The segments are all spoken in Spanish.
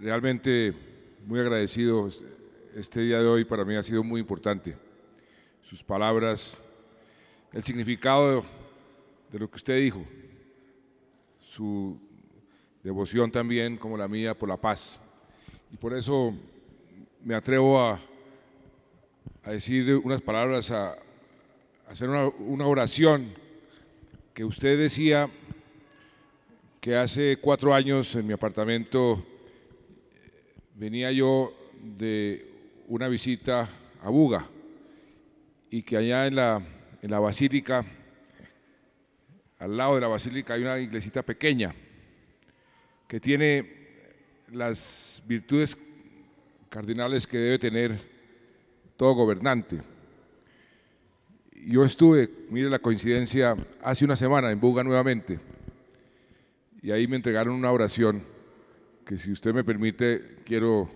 Realmente muy agradecido. Este día de hoy para mí ha sido muy importante. Sus palabras, el significado de lo que usted dijo, su devoción también como la mía por la paz. Y por eso me atrevo a, decir unas palabras, a, hacer una, oración que usted decía que hace cuatro años en mi apartamento venía yo de una visita a Buga y que allá en la, basílica, al lado de la basílica hay una iglesita pequeña que tiene las virtudes cardinales que debe tener todo gobernante. Yo estuve, mire la coincidencia, hace una semana en Buga nuevamente y ahí me entregaron una oración que si usted me permite, quiero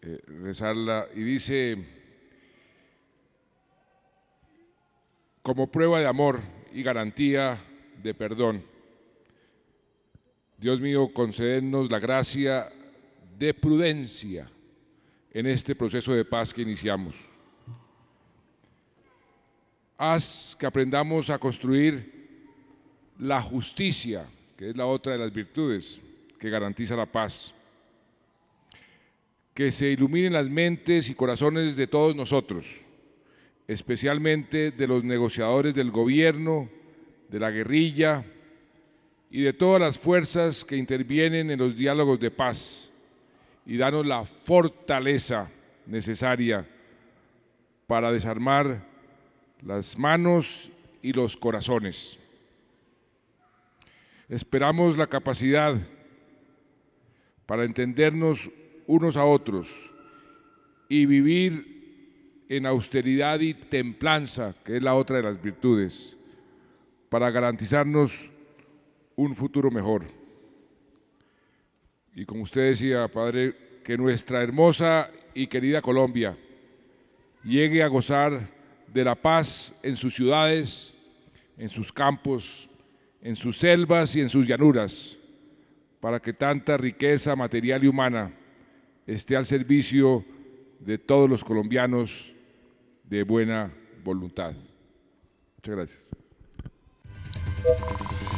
eh, rezarla. Y dice, como prueba de amor y garantía de perdón, Dios mío, concedernos la gracia de prudencia en este proceso de paz que iniciamos. Haz que aprendamos a construir la justicia, que es la otra de las virtudes que garantiza la paz. Que se iluminen las mentes y corazones de todos nosotros, especialmente de los negociadores del gobierno, de la guerrilla y de todas las fuerzas que intervienen en los diálogos de paz y danos la fortaleza necesaria para desarmar las manos y los corazones. Esperamos la capacidad para entendernos unos a otros y vivir en austeridad y templanza, que es la otra de las virtudes, para garantizarnos un futuro mejor. Y como usted decía, Padre, que nuestra hermosa y querida Colombia llegue a gozar de la paz en sus ciudades, en sus campos, en sus selvas y en sus llanuras para que tanta riqueza material y humana esté al servicio de todos los colombianos de buena voluntad. Muchas gracias.